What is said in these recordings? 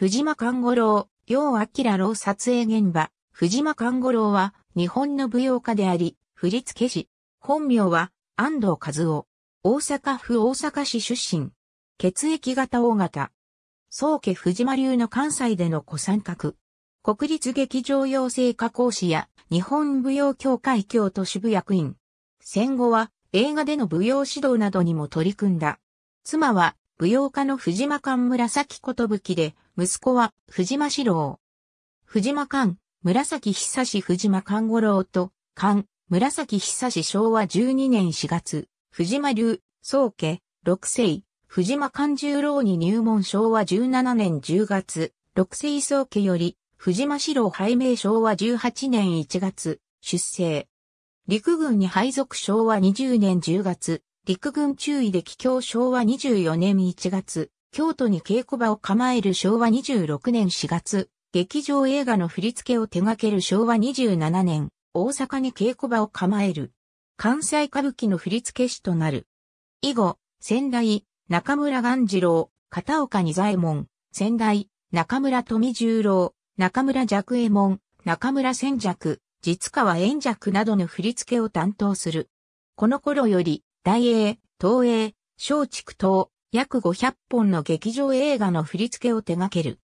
藤間勘五郎、楊明郎撮影現場。藤間勘五郎は日本の舞踊家であり、振付師。本名は安藤和夫。大阪府大阪市出身。血液型大型。宗家藤間流の関西での古参閣。国立劇場養成加工士や日本舞踊協会協都支部役員。戦後は映画での舞踊指導などにも取り組んだ。妻は舞踊家の藤間勘紫寿で、息子は藤間四郎。藤間勘、紫久志藤間勘五郎と、勘紫久志昭和12年4月、藤間流、宗家、六世、藤間勘十郎に入門昭和17年10月、六世宗家より、藤間四郎拝命昭和18年1月、出生。陸軍に配属昭和20年10月、陸軍中尉で帰郷昭和24年1月、京都に稽古場を構える昭和26年4月、劇場映画の振り付けを手掛ける昭和27年、大阪に稽古場を構える。関西歌舞伎の振付師となる。以後、仙台、中村元次郎、片岡二左衛門、仙台、中村富十郎、中村若右衛門、中村千尺、実川円尺などの振付を担当する。この頃より、大英、東映、松竹等、約500本の劇場映画の振り付けを手掛ける。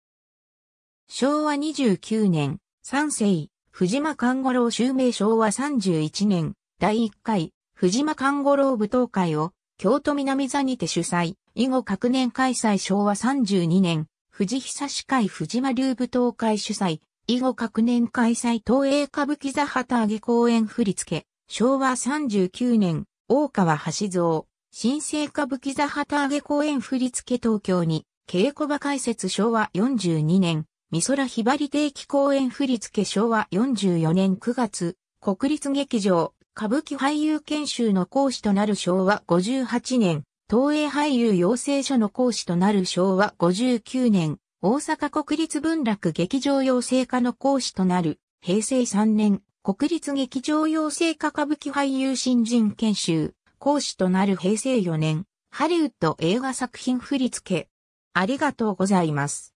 昭和29年、三世、藤間勘五郎襲名昭和31年、第1回、藤間勘五郎舞踏会を、京都南座にて主催、以後各年開催昭和32年、藤久司会藤間流舞踏会主催、以後各年開催東映歌舞伎座旗揚げ公演振付昭和39年、大川橋蔵、新生歌舞伎座旗揚げ公演振付東京に、稽古場開設昭和42年、美空ひばり定期公演振付昭和44年9月、国立劇場、歌舞伎俳優研修の講師となる昭和58年、東映俳優養成所の講師となる昭和59年、大阪国立文楽劇場養成科の講師となる平成3年、国立劇場養成科歌舞伎俳優新人研修、講師となる平成4年、ハリウッド映画作品振り付け。ありがとうございます。